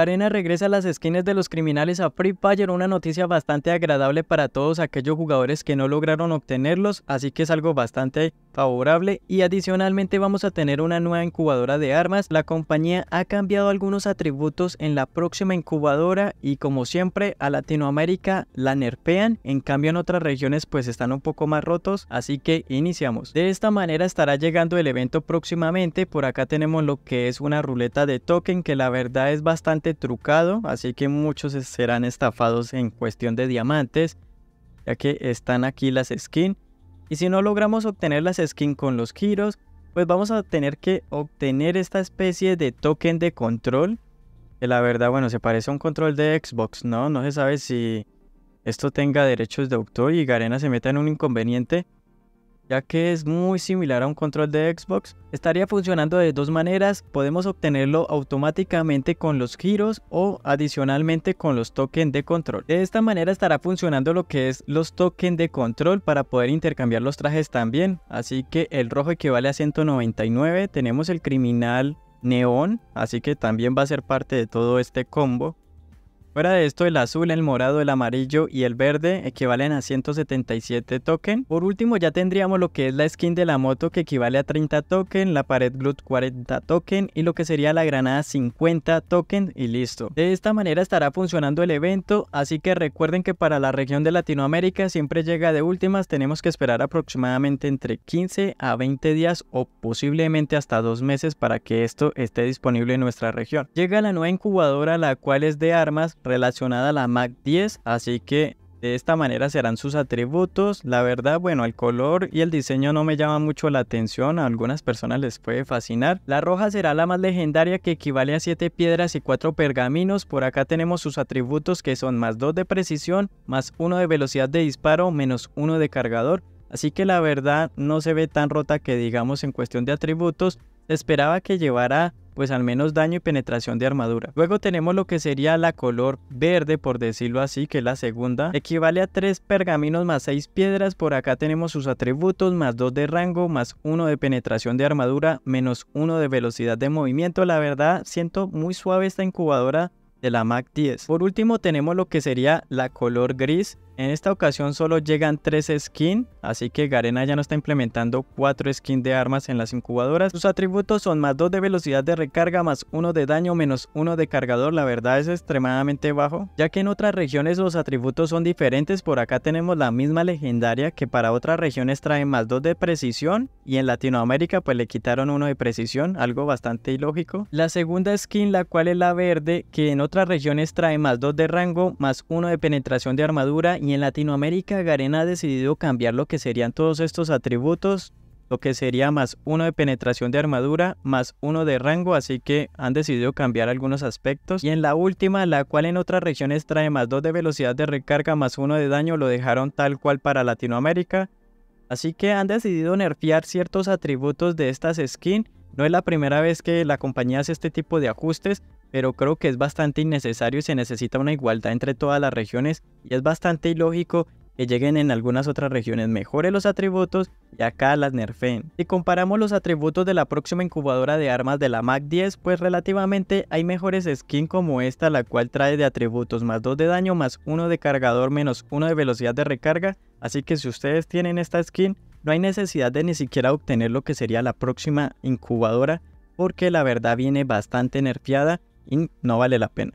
arena regresa a las esquinas de los criminales a Free Fire, una noticia bastante agradable para todos aquellos jugadores que no lograron obtenerlos, así que es algo bastante favorable y adicionalmente vamos a tener una nueva incubadora de armas. La compañía ha cambiado algunos atributos en la próxima incubadora y como siempre a Latinoamérica la nerpean, en cambio en otras regiones pues están un poco más rotos, así que iniciamos. De esta manera estará llegando el evento próximamente, por acá tenemos lo que es una ruleta de token que la verdad es bastante trucado, así que muchos serán estafados en cuestión de diamantes, ya que están aquí las skins y si no logramos obtener las skins con los giros, pues vamos a tener que obtener esta especie de token de control. Que la verdad, bueno, se parece a un control de Xbox, ¿no? No se sabe si esto tenga derechos de autor y Garena se meta en un inconveniente ya que es muy similar a un control de Xbox. Estaría funcionando de dos maneras, podemos obtenerlo automáticamente con los giros o adicionalmente con los tokens de control. De esta manera estará funcionando lo que es los tokens de control para poder intercambiar los trajes también, así que el rojo equivale a 199, tenemos el criminal neón, así que también va a ser parte de todo este combo. Fuera de esto, el azul, el morado, el amarillo y el verde equivalen a 177 token. Por último, ya tendríamos lo que es la skin de la moto que equivale a 30 token, la pared glut 40 token y lo que sería la granada 50 token y listo. De esta manera estará funcionando el evento, así que recuerden que para la región de Latinoamérica siempre llega de últimas, tenemos que esperar aproximadamente entre 15 a 20 días o posiblemente hasta 2 meses para que esto esté disponible en nuestra región. Llega la nueva incubadora la cual es de armas, relacionada a la MAC-10, así que de esta manera serán sus atributos. La verdad, bueno, el color y el diseño no me llama mucho la atención, a algunas personas les puede fascinar. La roja será la más legendaria que equivale a 7 piedras y 4 pergaminos. Por acá tenemos sus atributos que son más 2 de precisión, más 1 de velocidad de disparo, menos 1 de cargador. Así que la verdad no se ve tan rota que digamos en cuestión de atributos. Esperaba que llevara pues al menos daño y penetración de armadura. Luego tenemos lo que sería la color verde, por decirlo así, que es la segunda, equivale a 3 pergaminos más 6 piedras, por acá tenemos sus atributos, más 2 de rango, más 1 de penetración de armadura, menos 1 de velocidad de movimiento, la verdad siento muy suave esta incubadora de la MAC 10. Por último tenemos lo que sería la color gris, en esta ocasión solo llegan 3 skins, así que Garena ya no está implementando 4 skins de armas en las incubadoras. Sus atributos son más 2 de velocidad de recarga, más 1 de daño, menos 1 de cargador. La verdad es extremadamente bajo, ya que en otras regiones los atributos son diferentes. Por acá tenemos la misma legendaria que para otras regiones trae más 2 de precisión y en Latinoamérica pues le quitaron uno de precisión, algo bastante ilógico. La segunda skin, la cual es la verde, que en otras regiones trae más 2 de rango, más 1 de penetración de armadura y en Latinoamérica, Garena ha decidido cambiar lo que serían todos estos atributos, lo que sería más uno de penetración de armadura, más uno de rango, así que han decidido cambiar algunos aspectos. Y en la última, la cual en otras regiones trae más dos de velocidad de recarga, más uno de daño, lo dejaron tal cual para Latinoamérica. Así que han decidido nerfear ciertos atributos de estas skins no es la primera vez que la compañía hace este tipo de ajustes, pero creo que es bastante innecesario y se necesita una igualdad entre todas las regiones y es bastante ilógico que lleguen en algunas otras regiones mejores los atributos y acá las nerfeen. Si comparamos los atributos de la próxima incubadora de armas de la MAC-10, pues relativamente hay mejores skins como esta la cual trae de atributos más 2 de daño más 1 de cargador menos 1 de velocidad de recarga, así que si ustedes tienen esta skin no hay necesidad de ni siquiera obtener lo que sería la próxima incubadora porque la verdad viene bastante nerfeada y no vale la pena.